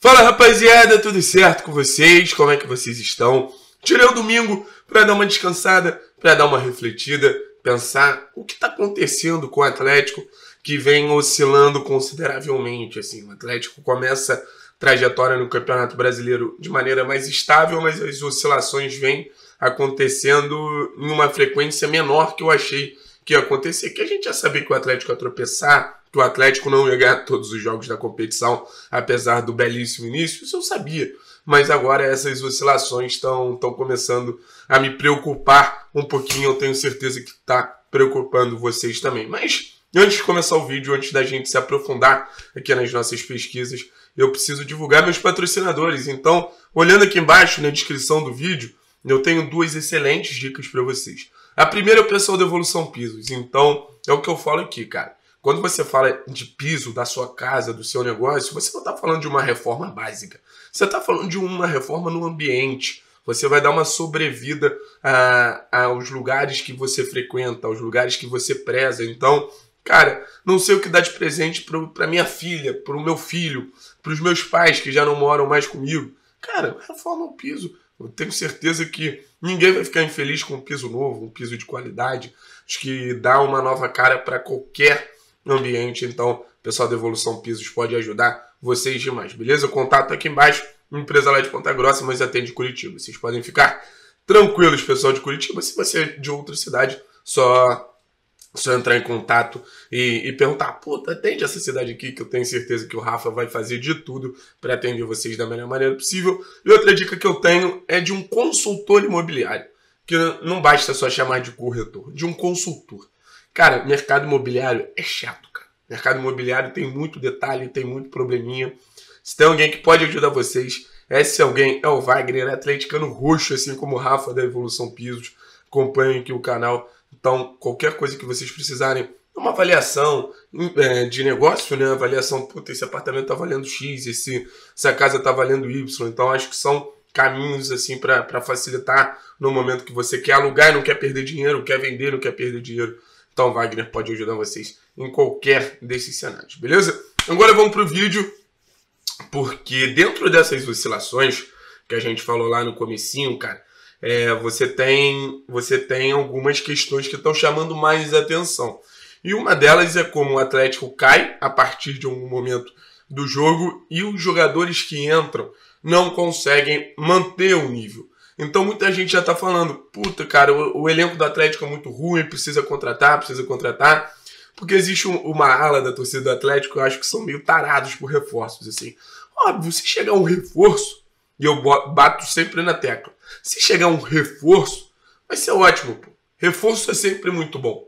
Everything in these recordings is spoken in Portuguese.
Fala rapaziada, tudo certo com vocês? Como é que vocês estão? Tirei o domingo para dar uma descansada, para dar uma refletida, pensar o que está acontecendo com o Atlético que vem oscilando consideravelmente. Assim, o Atlético começa a trajetória no Campeonato Brasileiro de maneira mais estável, mas as oscilações vêm acontecendo em uma frequência menor que eu achei que ia acontecer. Que a gente já sabia que o Atlético ia tropeçar, que o Atlético não ia ganhar todos os jogos da competição, apesar do belíssimo início, isso eu sabia. Mas agora essas oscilações estão começando a me preocupar um pouquinho. Eu tenho certeza que está preocupando vocês também. Mas antes de começar o vídeo, antes da gente se aprofundar aqui nas nossas pesquisas, eu preciso divulgar meus patrocinadores. Então, olhando aqui embaixo na descrição do vídeo, eu tenho duas excelentes dicas para vocês. A primeira é o pessoal da Evolução Pisos. Então, é o que eu falo aqui, cara. Quando você fala de piso da sua casa, do seu negócio, você não está falando de uma reforma básica. Você está falando de uma reforma no ambiente. Você vai dar uma sobrevida a, ah, aos lugares que você frequenta, aos lugares que você preza. Então, cara, não sei o que dar de presente para minha filha, para o meu filho, para os meus pais que já não moram mais comigo. Cara, reforma o piso. Eu tenho certeza que ninguém vai ficar infeliz com um piso novo, um piso de qualidade, acho que dá uma nova cara para qualquer ambiente. Então, pessoal da Evolução Pisos pode ajudar vocês demais, beleza? O contato aqui embaixo. Empresa lá de Ponta Grossa, mas atende Curitiba. Vocês podem ficar tranquilos, pessoal de Curitiba. Se você é de outra cidade, só só entrar em contato e, e perguntar, puta, atende essa cidade aqui que eu tenho certeza que o Rafa vai fazer de tudo para atender vocês da melhor maneira possível. E outra dica que eu tenho é de um consultor imobiliário, que não basta só chamar de corretor, de um consultor. Cara, mercado imobiliário é chato, cara. Mercado imobiliário tem muito detalhe, tem muito probleminha. Se tem alguém que pode ajudar vocês, é esse alguém é o Wagner, é atleticano roxo, assim como o Rafa da Evolução Pisos. Acompanhem aqui o canal. Então, qualquer coisa que vocês precisarem, uma avaliação hum, é, de negócio, né? Avaliação, puta, esse apartamento tá valendo X, esse, essa casa tá valendo Y. Então, acho que são caminhos assim para facilitar no momento que você quer alugar e não quer perder dinheiro, quer vender e não quer perder dinheiro. Então, Wagner pode ajudar vocês em qualquer desses cenários, beleza? Agora vamos para o vídeo, porque dentro dessas oscilações que a gente falou lá no comecinho, cara, é, você, tem, você tem algumas questões que estão chamando mais atenção. E uma delas é como o Atlético cai a partir de um momento do jogo e os jogadores que entram não conseguem manter o nível. Então muita gente já tá falando, puta, cara, o, o elenco do Atlético é muito ruim, precisa contratar, precisa contratar. Porque existe um, uma ala da torcida do Atlético, eu acho que são meio tarados por reforços, assim. Óbvio, se chegar um reforço, e eu bato sempre na tecla, se chegar um reforço, vai ser ótimo, pô. Reforço é sempre muito bom,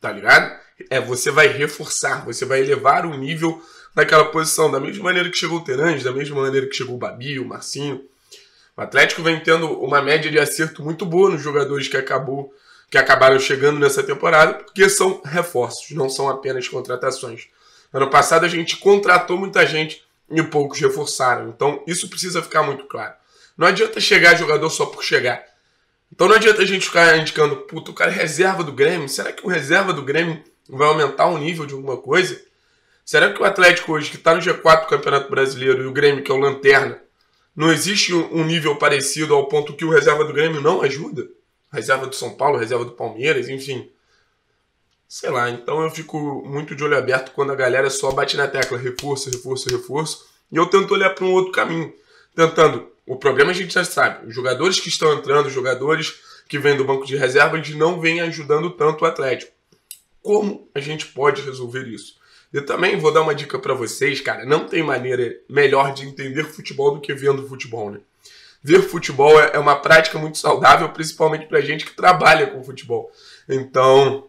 tá ligado? É, você vai reforçar, você vai elevar o nível daquela posição, da mesma maneira que chegou o Terange, da mesma maneira que chegou o Babi, o Marcinho, o Atlético vem tendo uma média de acerto muito boa nos jogadores que acabou que acabaram chegando nessa temporada, porque são reforços, não são apenas contratações. Ano passado a gente contratou muita gente e poucos reforçaram. Então isso precisa ficar muito claro. Não adianta chegar jogador só por chegar. Então não adianta a gente ficar indicando, puta, o cara é reserva do Grêmio. Será que o reserva do Grêmio vai aumentar o nível de alguma coisa? Será que o Atlético hoje, que está no G4 do Campeonato Brasileiro, e o Grêmio, que é o Lanterna, não existe um nível parecido ao ponto que o reserva do Grêmio não ajuda. Reserva do São Paulo, reserva do Palmeiras, enfim. Sei lá, então eu fico muito de olho aberto quando a galera só bate na tecla reforço, reforço, reforço. E eu tento olhar para um outro caminho. Tentando. O problema a gente já sabe. Os jogadores que estão entrando, os jogadores que vêm do banco de reserva, eles não vêm ajudando tanto o Atlético. Como a gente pode resolver isso? Eu também vou dar uma dica para vocês, cara. Não tem maneira melhor de entender futebol do que vendo futebol, né? Ver futebol é, é uma prática muito saudável, principalmente pra gente que trabalha com futebol. Então,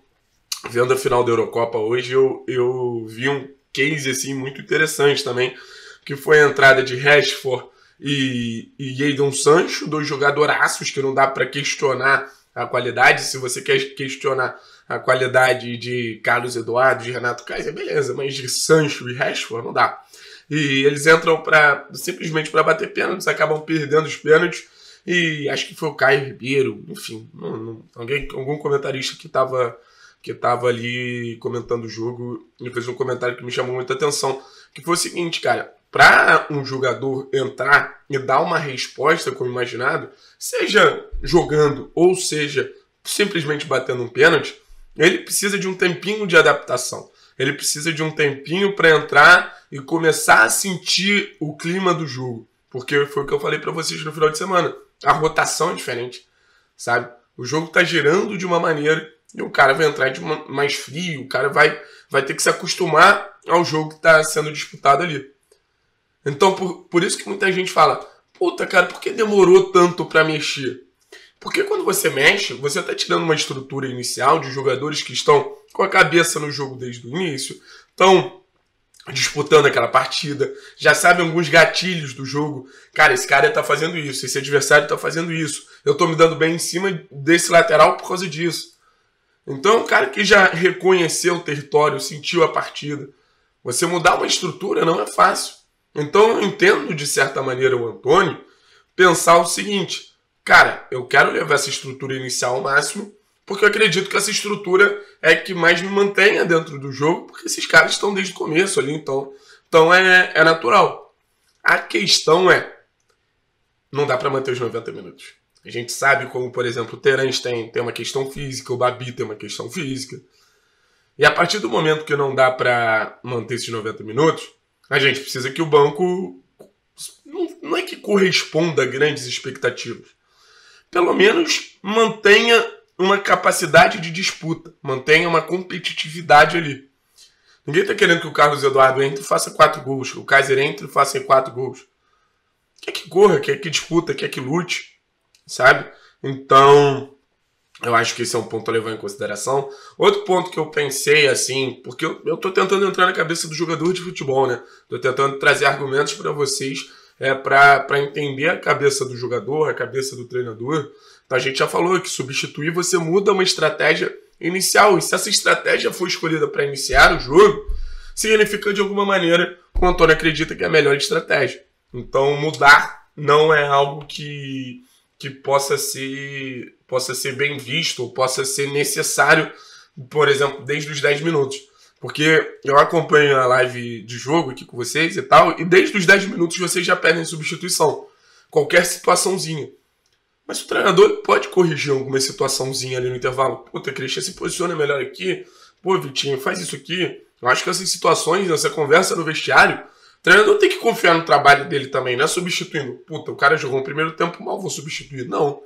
vendo a final da Eurocopa hoje, eu, eu vi um case assim muito interessante também, que foi a entrada de Rashford e, e Sancho, dois jogadoraços que não dá para questionar a qualidade. Se você quer questionar a qualidade de Carlos Eduardo, de Renato Kaiser, beleza, mas de Sancho e Rashford não dá. E eles entram para simplesmente para bater pênaltis, acabam perdendo os pênaltis. E acho que foi o Caio Ribeiro, enfim, não, não, alguém, algum comentarista que estava que tava ali comentando o jogo e fez um comentário que me chamou muita atenção, que foi o seguinte, cara, para um jogador entrar e dar uma resposta como imaginado, seja jogando ou seja simplesmente batendo um pênalti, ele precisa de um tempinho de adaptação. Ele precisa de um tempinho para entrar e começar a sentir o clima do jogo, porque foi o que eu falei para vocês no final de semana. A rotação é diferente, sabe? O jogo está girando de uma maneira e o cara vai entrar de uma, mais frio, o cara vai vai ter que se acostumar ao jogo que está sendo disputado ali. Então, por, por isso que muita gente fala: puta, cara, por que demorou tanto para mexer? Porque quando você mexe, você está tirando uma estrutura inicial de jogadores que estão com a cabeça no jogo desde o início, estão disputando aquela partida, já sabem alguns gatilhos do jogo. Cara, esse cara tá fazendo isso, esse adversário tá fazendo isso. Eu tô me dando bem em cima desse lateral por causa disso. Então, o cara que já reconheceu o território, sentiu a partida, você mudar uma estrutura não é fácil. Então eu entendo de certa maneira o Antônio pensar o seguinte: cara, eu quero levar essa estrutura inicial ao máximo, porque eu acredito que essa estrutura é que mais me mantenha dentro do jogo, porque esses caras estão desde o começo ali, então, então é, é natural. A questão é: não dá para manter os 90 minutos. A gente sabe como, por exemplo, o Terence tem, tem uma questão física, o Babi tem uma questão física. E a partir do momento que não dá para manter esses 90 minutos, a gente precisa que o banco não, é que corresponda a grandes expectativas. Pelo menos mantenha uma capacidade de disputa, mantenha uma competitividade ali. Ninguém está querendo que o Carlos Eduardo entre e faça quatro gols, que o Kaiser entre e faça quatro gols. Quer que corra, quer que disputa, quer que lute, sabe? Então, eu acho que esse é um ponto a levar em consideração. Outro ponto que eu pensei, assim, porque eu, estou tentando entrar na cabeça do jogador de futebol, né? Tô tentando trazer argumentos para vocês é, para entender a cabeça do jogador, a cabeça do treinador. Então, a gente já falou que substituir você muda uma estratégia inicial. E se essa estratégia foi escolhida para iniciar o jogo, significa de alguma maneira que o Antônio acredita que é a melhor estratégia. Então mudar não é algo que que possa ser, possa ser bem visto, ou possa ser necessário, por exemplo, desde os 10 minutos. Porque eu acompanho a live de jogo aqui com vocês e tal, e desde os 10 minutos vocês já pedem substituição. Qualquer situaçãozinha. Mas o treinador pode corrigir alguma situaçãozinha ali no intervalo. Puta, Cristian, se posiciona melhor aqui. Pô, Vitinho, faz isso aqui. Eu acho que essas situações, essa conversa no vestiário, treinador tem que confiar no trabalho dele também, não é substituindo. Puta, o cara jogou um primeiro tempo mal, vou substituir. Não,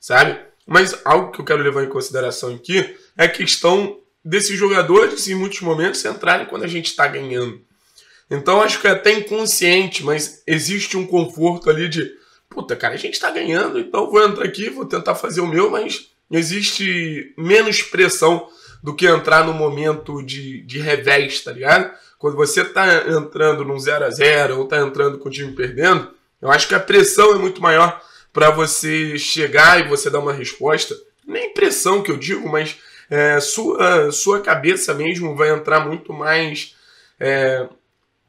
sabe? Mas algo que eu quero levar em consideração aqui é a questão desses jogadores, em muitos momentos, entrarem quando a gente está ganhando. Então acho que é até inconsciente, mas existe um conforto ali de, puta, cara, a gente está ganhando, então vou entrar aqui, vou tentar fazer o meu, mas existe menos pressão do que entrar no momento de, de revés, tá ligado? Quando você está entrando num 0 a 0 ou está entrando com o time perdendo, eu acho que a pressão é muito maior para você chegar e você dar uma resposta. Nem pressão que eu digo, mas é, sua, sua cabeça mesmo vai entrar muito mais. É,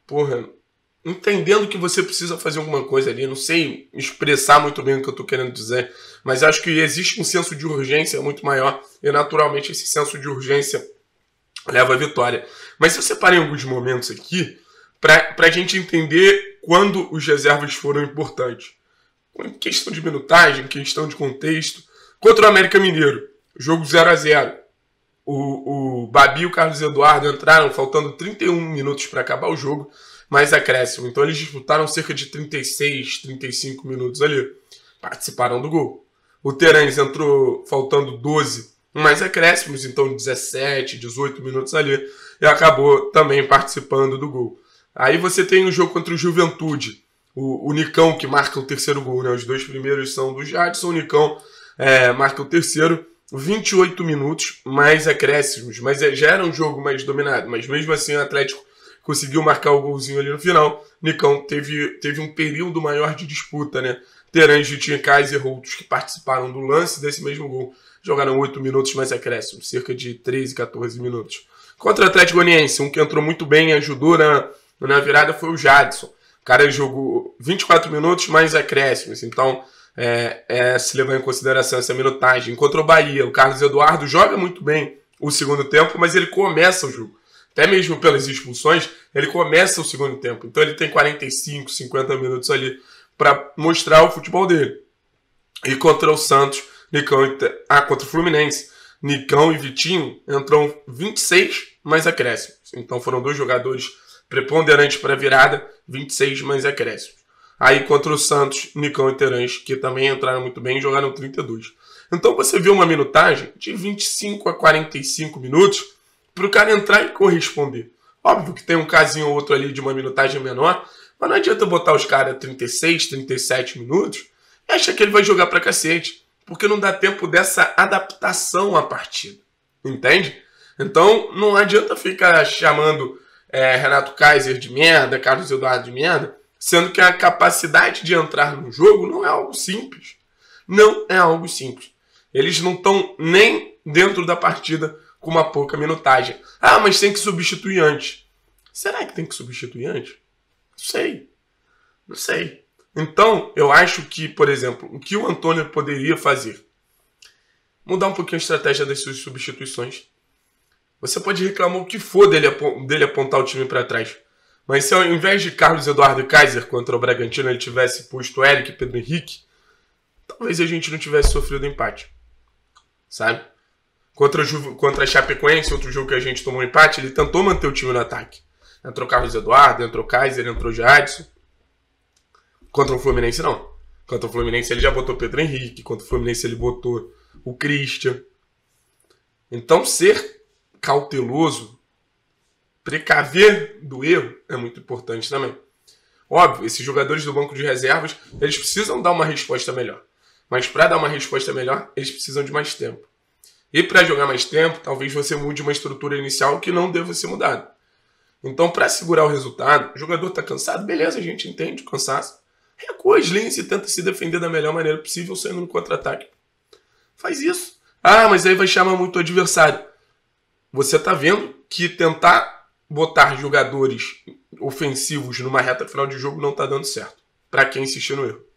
porra, entendendo que você precisa fazer alguma coisa ali. Não sei expressar muito bem o que eu estou querendo dizer, mas acho que existe um senso de urgência muito maior e naturalmente esse senso de urgência leva a vitória. Mas eu separei alguns momentos aqui para a gente entender quando os reservas foram importantes. Em questão de minutagem, questão de contexto. Contra o América Mineiro, jogo 0 a 0 o, o Babi e o Carlos Eduardo entraram faltando 31 minutos para acabar o jogo, mais acréscimo. Então eles disputaram cerca de 36, 35 minutos ali. Participaram do gol. O Terence entrou faltando 12 mais acréscimos, então 17, 18 minutos ali, e acabou também participando do gol. Aí você tem o jogo contra o Juventude, o, o Nicão que marca o terceiro gol, né? Os dois primeiros são do Jadson, o Nicão é, marca o terceiro, 28 minutos, mais acréscimos, mas é, já era um jogo mais dominado, mas mesmo assim o Atlético conseguiu marcar o golzinho ali no final. Nicão teve, teve um período maior de disputa, né? Terange, Tinha Kaiser e Routos que participaram do lance desse mesmo gol jogaram 8 minutos mais é acréscimo, cerca de 13, 14 minutos. Contra o Atlético Goianiense, um que entrou muito bem, ajudou né, na, né, na virada foi o Jadson. O cara jogou 24 minutos mais é acréscimos, assim, então é, é, se levar em consideração essa minutagem. Contra o Bahia, o Carlos Eduardo joga muito bem o segundo tempo, mas ele começa o jogo. Até mesmo pelas expulsões, ele começa o segundo tempo. Então ele tem 45, 50 minutos ali para mostrar o futebol dele. E contra o Santos, Nicão ah, contra o Fluminense. Nicão e Vitinho entram 26 mais acréscimos. Então foram dois jogadores preponderantes para a virada, 26 mais acréscimos. Aí contra o Santos, Nicão e Terãs, que também entraram muito bem, jogaram 32. Então você vê uma minutagem de 25 a 45 minutos para o cara entrar e corresponder. Óbvio que tem um casinho ou outro ali de uma minutagem menor, mas não adianta botar os caras 36, 37 minutos e achar que ele vai jogar para cacete porque não dá tempo dessa adaptação à partida. Entende? Então não adianta ficar chamando é, Renato Kaiser de merda, Carlos Eduardo de merda, sendo que a capacidade de entrar no jogo não é algo simples. Não é algo simples. Eles não estão nem dentro da partida com uma pouca minutagem. Ah, mas tem que substituir antes. Será que tem que substituir antes? Não sei. Não sei. Então, eu acho que, por exemplo, o que o Antônio poderia fazer? Mudar um pouquinho a estratégia das suas substituições. Você pode reclamar o que for dele, dele apontar o time para trás. Mas se ao invés de Carlos Eduardo Kaiser contra o Bragantino ele tivesse posto Eric e Pedro Henrique, talvez a gente não tivesse sofrido empate. Sabe? Contra, o contra a Chapecoense, outro jogo que a gente tomou empate, ele tentou manter o time no ataque. Entrou Carlos Eduardo, entrou Kaiser, entrou Jadson. Contra o Fluminense, não. Contra o Fluminense, ele já botou Pedro Henrique. Contra o Fluminense, ele botou o Christian. Então, ser cauteloso, precaver do erro, é muito importante também. Óbvio, esses jogadores do banco de reservas, eles precisam dar uma resposta melhor. Mas para dar uma resposta melhor, eles precisam de mais tempo. E para jogar mais tempo, talvez você mude uma estrutura inicial que não deva ser mudada. Então, para segurar o resultado, o jogador está cansado, beleza, a gente entende o cansaço. É coisa, linhas e tenta se defender da melhor maneira possível, saindo no contra-ataque. Faz isso. Ah, mas aí vai chamar muito o adversário. Você está vendo que tentar botar jogadores ofensivos numa reta final de jogo não está dando certo. Para quem insistiu no erro.